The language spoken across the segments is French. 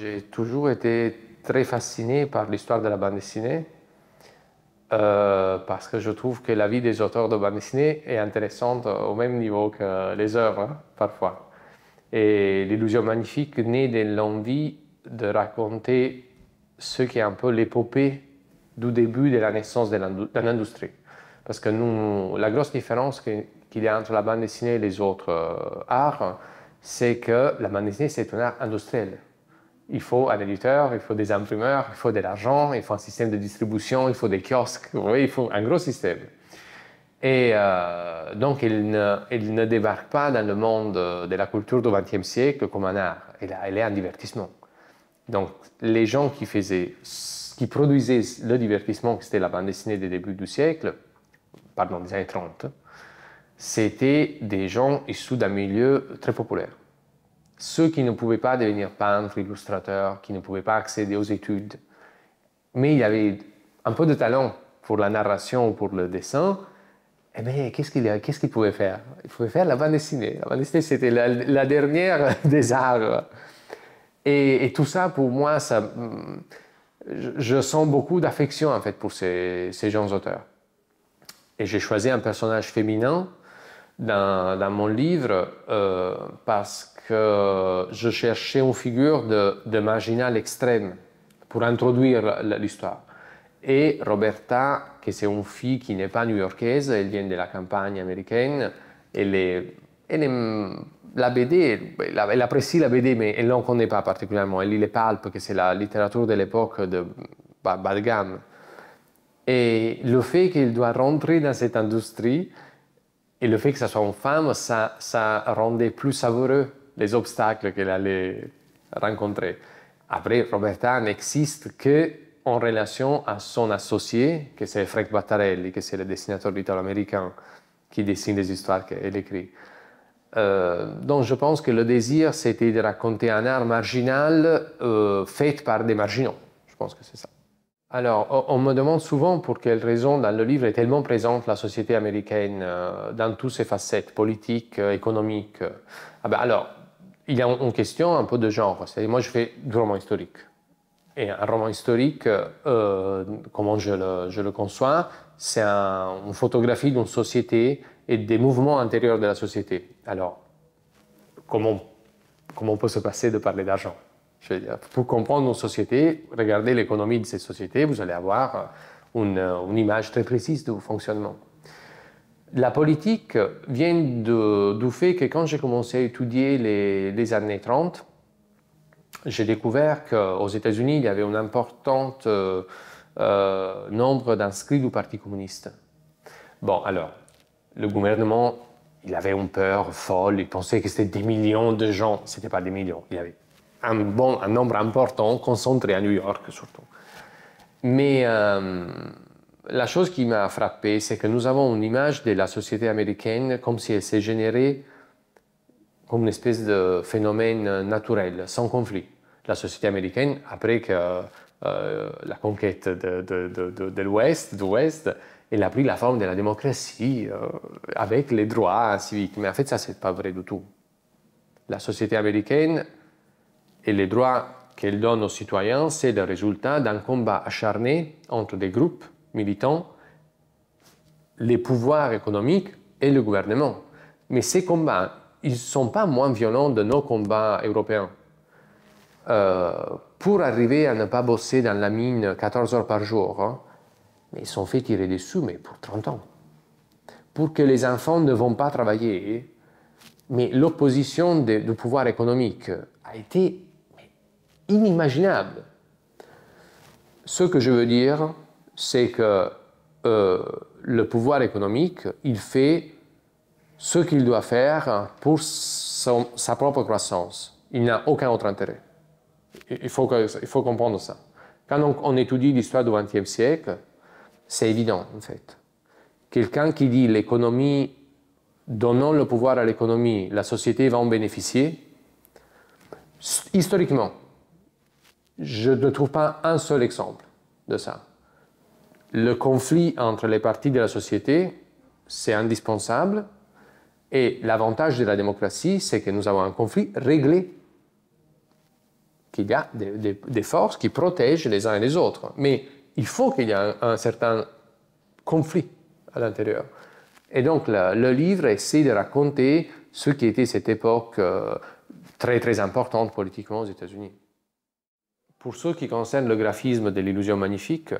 j'ai toujours été très fasciné par l'histoire de la bande dessinée. Euh, parce que je trouve que la vie des auteurs de bande dessinée est intéressante au même niveau que les œuvres, hein, parfois. Et l'illusion magnifique naît de l'envie de raconter ce qui est un peu l'épopée du début de la naissance de l'industrie. Parce que nous, la grosse différence qu'il y a entre la bande dessinée et les autres euh, arts, c'est que la bande dessinée, c'est un art industriel il faut un éditeur, il faut des imprimeurs, il faut de l'argent, il faut un système de distribution, il faut des kiosques, il faut un gros système. Et euh, donc, il ne, débarque pas dans le monde euh, de la culture du XXe siècle comme un art, il, est un divertissement. Donc, les gens qui, faisaient, qui produisaient le divertissement, qui c'était la bande dessinée des débuts du siècle, pardon, des années 30, c'était des gens issus d'un milieu très populaire ceux qui ne pouvaient pas devenir peintres, illustrateurs, qui ne pouvaient pas accéder aux études, mais il avait un peu de talent pour la narration ou pour le dessin, eh bien, qu'est-ce qu'il pouvaient pouvait faire Il pouvait faire la bande dessinée. La bande dessinée, c'était la, dernière des arts. Et, tout ça, pour moi, ça, je, sens beaucoup d'affection, en fait, pour ces, ces jeunes auteurs. Et j'ai choisi un personnage féminin dans, mon livre euh, parce que je cherchais une figure de, marginal extrême pour introduire l'histoire. Et Roberta, qui c'est une fille qui n'est pas new-yorkaise, elle vient de la campagne américaine, elle elle la BD, elle, apprécie la BD, mais elle n'en connaît pas particulièrement. Elle lit les palpes, que c'est la littérature de l'époque de Balgam. Et le fait qu'elle doit rentrer dans cette industrie, et le fait que ça soit une femme, ça, ça rendait plus savoureux les obstacles qu'elle allait rencontrer. Après, Roberta n'existe que en relation à son associé, que c'est Frank Battarelli, que c'est le dessinateur italo-américain qui dessine les histoires qu'elle écrit. Euh, donc je pense que le désir, c'était de raconter un art marginal euh, fait par des marginaux. Je pense que c'est ça. Alors, on me demande souvent pour quelle raison dans le livre est tellement présente la société américaine euh, dans toutes ses facettes, politiques, euh, économiques. Ah ben alors, il y a une question un peu de genre. moi, je fais du roman historique. Et un roman historique, euh, comment je le, conçois, c'est une photographie d'une société et des mouvements intérieurs de la société. Alors, comment, comment on peut se passer de parler d'argent pour comprendre nos sociétés, regardez l'économie de ces sociétés, vous allez avoir euh, euh, une, image très précise de du fonctionnement. La politique vient de, du fait que quand j'ai commencé à étudier les, années 30, j'ai découvert qu'aux États-Unis, il y avait un important euh, nombre d'inscrits du Parti communiste. Bon, alors, le gouvernement, il avait une peur folle, il pensait que c'était des millions de gens. Ce n'était pas des millions, il y avait un, bon, un nombre important concentré à New York surtout. Mais euh, la chose qui m'a frappé, c'est que nous avons une image de la société américaine comme si elle s'est générée comme une espèce de phénomène naturel, sans conflit. La société américaine, après que euh, la conquête de, de, l'Ouest, d'Ouest, elle a pris la forme de la démocratie euh, avec les droits civiques. Mais en fait, ça, c'est pas vrai du tout. La société américaine, et les droits qu'elle donne aux citoyens, c'est le résultat d'un combat acharné entre des groupes militants, les pouvoirs économiques et le gouvernement. Mais ces combats, ils ne sont pas moins violents de nos combats européens. Euh, pour arriver à ne pas bosser dans la mine 14 heures par jour, hein, mais ils sont fait tirer dessus, mais pour 30 ans. Pour que les enfants ne vont pas travailler, mais l'opposition du pouvoir économique a été inimaginable. Ce que je veux dire, c'est que euh, le pouvoir économique, il fait ce qu'il doit faire pour sa propre croissance. Il n'a aucun autre intérêt. Il faut, il faut comprendre ça. Quand on, on étudie l'histoire du XXe siècle, c'est évident en fait. Quelqu'un qui dit l'économie, donnant le pouvoir à l'économie, la société va en bénéficier, historiquement, je ne trouve pas un seul exemple de ça. Le conflit entre les parties de la société, c'est indispensable. Et l'avantage de la démocratie, c'est que nous avons un conflit réglé, qu'il y a des, forces qui protègent les uns et les autres. Mais il faut qu'il y ait un, certain conflit à l'intérieur. Et donc le livre essaie de raconter ce qui était cette époque euh, très très importante politiquement aux États-Unis. Pour ce qui concerne le graphisme de l'illusion magnifique,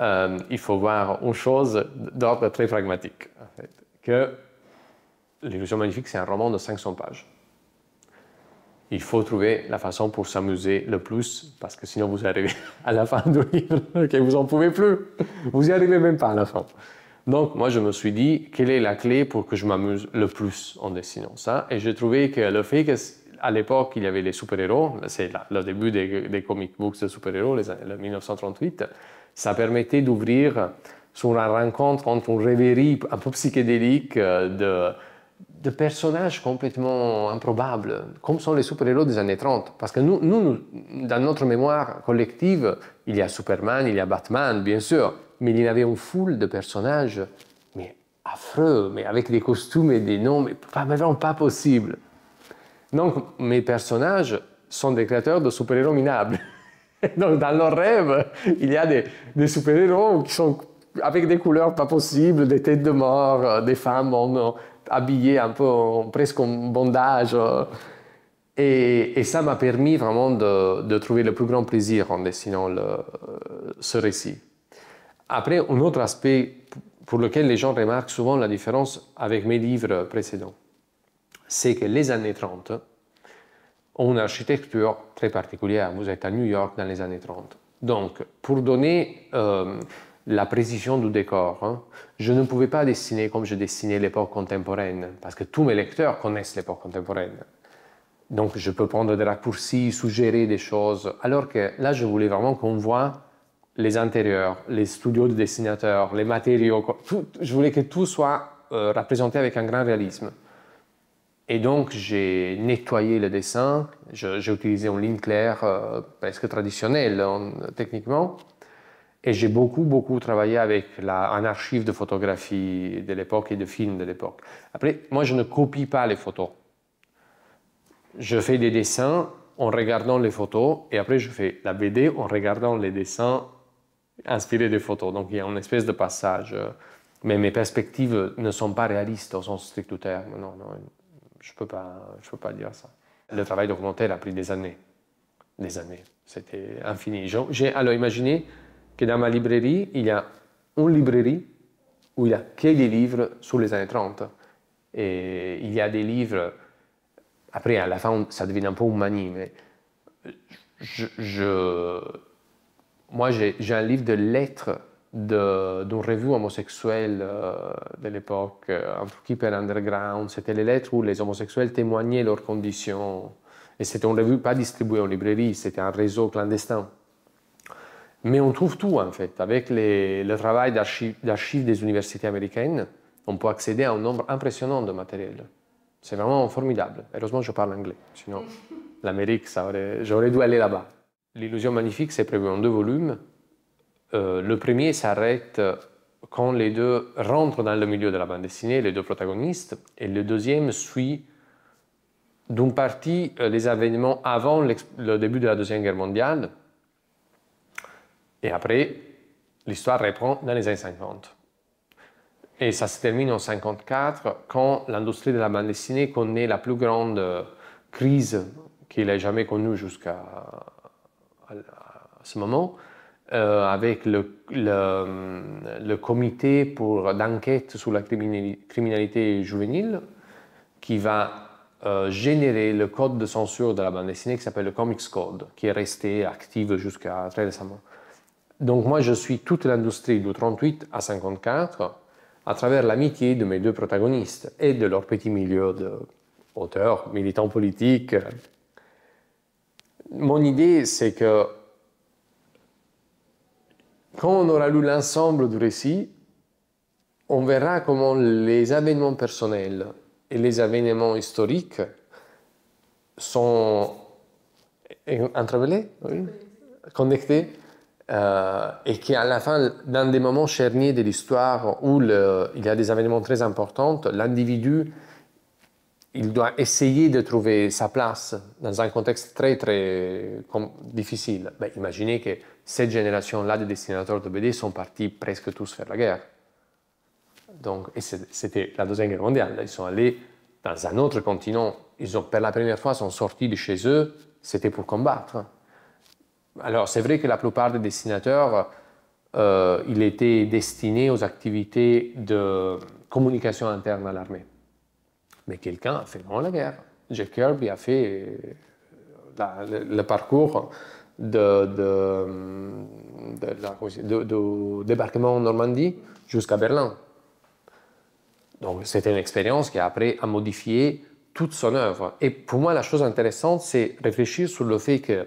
euh, il faut voir une chose d'ordre très pragmatique, en fait, que l'illusion magnifique, c'est un roman de 500 pages. Il faut trouver la façon pour s'amuser le plus, parce que sinon vous arrivez à la fin du livre, et vous en pouvez plus. Vous n'y arrivez même pas à la fin. Donc, moi, je me suis dit, quelle est la clé pour que je m'amuse le plus en dessinant ça Et j'ai trouvé que le fait que à l'époque, il y avait les super-héros, c'est le début des, comic books de super-héros, années 1938. Ça permettait d'ouvrir sur la rencontre entre une rêverie un peu psychédélique euh, de, personnages complètement improbables, comme sont les super-héros des années 30. Parce que nous, dans notre mémoire collective, il y a Superman, il y a Batman, bien sûr, mais il y avait une foule de personnages mais affreux, mais avec des costumes et des noms, mais, mais vraiment pas possible. Donc, mes personnages sont des créateurs de super-héros minables. Donc, dans leurs rêves, il y a des, super-héros qui sont avec des couleurs pas possibles, des têtes de mort, euh, des femmes euh, habillées un peu presque en bondage. Euh. Et, ça m'a permis vraiment de, trouver le plus grand plaisir en dessinant ce récit. Après, un autre aspect pour lequel les gens remarquent souvent la différence avec mes livres précédents c'est que les années 30 ont une architecture très particulière. Vous êtes à New York dans les années 30. Donc, pour donner euh, la précision du décor, hein, je ne pouvais pas dessiner comme je dessinais l'époque contemporaine, parce que tous mes lecteurs connaissent l'époque contemporaine. Donc, je peux prendre des raccourcis, suggérer des choses, alors que là, je voulais vraiment qu'on voit les intérieurs, les studios de dessinateurs, les matériaux. je voulais que tout soit euh, représenté avec un grand réalisme. Et donc, j'ai nettoyé le dessin. J'ai utilisé une ligne claire euh, presque traditionnelle, hein, techniquement. Et j'ai beaucoup, beaucoup travaillé avec la, un archive de photographie de l'époque et de films de l'époque. Après, moi, je ne copie pas les photos. Je fais des dessins en regardant les photos et après, je fais la BD en regardant les dessins inspirés des photos. Donc, il y a une espèce de passage. Euh, mais mes perspectives ne sont pas réalistes au sens strict du terme. Non, non je ne peux, pas, peux pas dire ça. Le travail documentaire a pris des années. Des années. C'était infini. J'ai alors imaginé que dans ma librairie, il y a une librairie où il n'y a que des livres sur les années 30. Et il y a des livres. Après, à la fin, ça devient un peu une manie, mais je... moi, j'ai un livre de lettres d'une revue homosexuelle euh, de l'époque, euh, un truc hyper underground. C'était les lettres où les homosexuels témoignaient leurs conditions. Et c'était une revue pas distribuée en librairie, c'était un réseau clandestin. Mais on trouve tout en fait. Avec le travail d'archives des universités américaines, on peut accéder à un nombre impressionnant de matériel. C'est vraiment formidable. Heureusement, je parle anglais. Sinon, l'Amérique, j'aurais dû aller là-bas. L'illusion magnifique, c'est prévu en deux volumes. Euh, le premier s'arrête quand les deux rentrent dans le milieu de la bande dessinée, les deux protagonistes, et le deuxième suit d'une partie euh, les événements avant le début de la Deuxième Guerre mondiale, et après, l'histoire reprend dans les années 50. Et ça se termine en 54, quand l'industrie de la bande dessinée connaît la plus grande euh, crise qu'elle ait jamais connue jusqu'à ce moment, euh, avec le, le, comité pour d'enquête sur la criminalité juvénile qui va euh, générer le code de censure de la bande dessinée qui s'appelle le Comics Code, qui est resté actif jusqu'à très récemment. Donc moi, je suis toute l'industrie du 38 à 54 à travers l'amitié de mes deux protagonistes et de leur petit milieu d'auteurs, militants politiques. Mon idée, c'est que quand on aura lu l'ensemble du récit, on verra comment les événements personnels et les événements historiques sont entrevélés connectés, euh, et qu'à la fin, dans des moments charniers de l'histoire où il y a des événements très importants, l'individu il doit essayer de trouver sa place dans un contexte très très difficile. Ben, imaginez que cette génération-là de dessinateurs de BD sont partis presque tous faire la guerre. Donc, et c'était la Deuxième Guerre mondiale. Ils sont allés dans un autre continent. Ils ont, pour la première fois, sont sortis de chez eux. C'était pour combattre. Alors, c'est vrai que la plupart des dessinateurs, euh, ils étaient destinés aux activités de communication interne à l'armée. Mais quelqu'un a fait vraiment la guerre. Jack Kirby a fait euh, le, parcours de, de, de, débarquement en Normandie jusqu'à Berlin. Donc c'était une expérience qui après a modifié toute son œuvre. Et pour moi, la chose intéressante, c'est réfléchir sur le fait que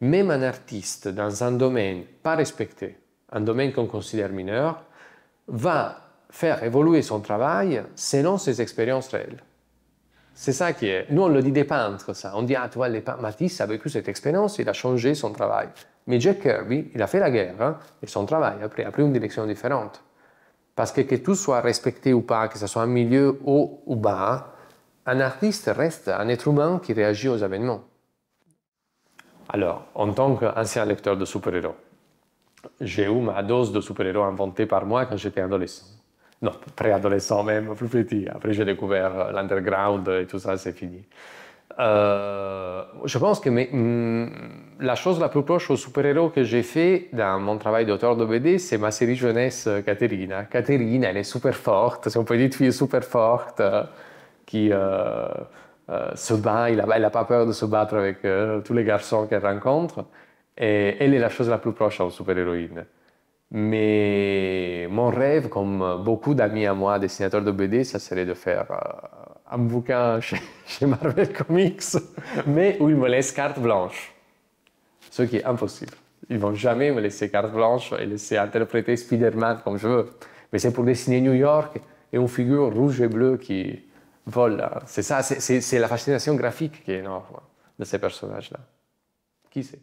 même un artiste dans un domaine pas respecté, un domaine qu'on considère mineur, va faire évoluer son travail selon ses expériences réelles. C'est ça qui est. Nous, on le dit des peintres, ça. On dit, ah, tu vois, les Matisse a vécu cette expérience, il a changé son travail. Mais Jack Kirby, il a fait la guerre, hein, et son travail après a pris, une direction différente. Parce que que tout soit respecté ou pas, que ce soit un milieu haut ou bas, un artiste reste un être humain qui réagit aux événements. Alors, en tant qu'ancien lecteur de super-héros, j'ai eu ma dose de super-héros inventée par moi quand j'étais adolescent non, préadolescent même, plus petit. Après, j'ai découvert l'underground et tout ça, c'est fini. Eh, je pense que mais, mm, la chose la plus proche au super-héros que j'ai fait dans mon travail d'auteur de BD, c'est ma série jeunesse Caterina. Caterina, elle est super forte, c'est une petite fille super forte euh, qui euh, euh, se bat, elle n'a pas peur de se battre avec tous les garçons qu'elle rencontre. Et elle est la chose la plus proche au super-héroïne. Mais mon rêve, comme beaucoup d'amis à moi, dessinateurs de BD, ça serait de faire euh, un bouquin chez, Marvel Comics, mais où ils me laissent carte blanche. Ce qui est impossible. Ils vont jamais me laisser carte blanche et laisser interpréter Spider-Man comme je veux. Mais c'est pour dessiner New York et une figure rouge et bleue qui vole. Hein. C'est ça, c'est la fascination graphique qui est énorme hein, de ces personnages-là. Qui sait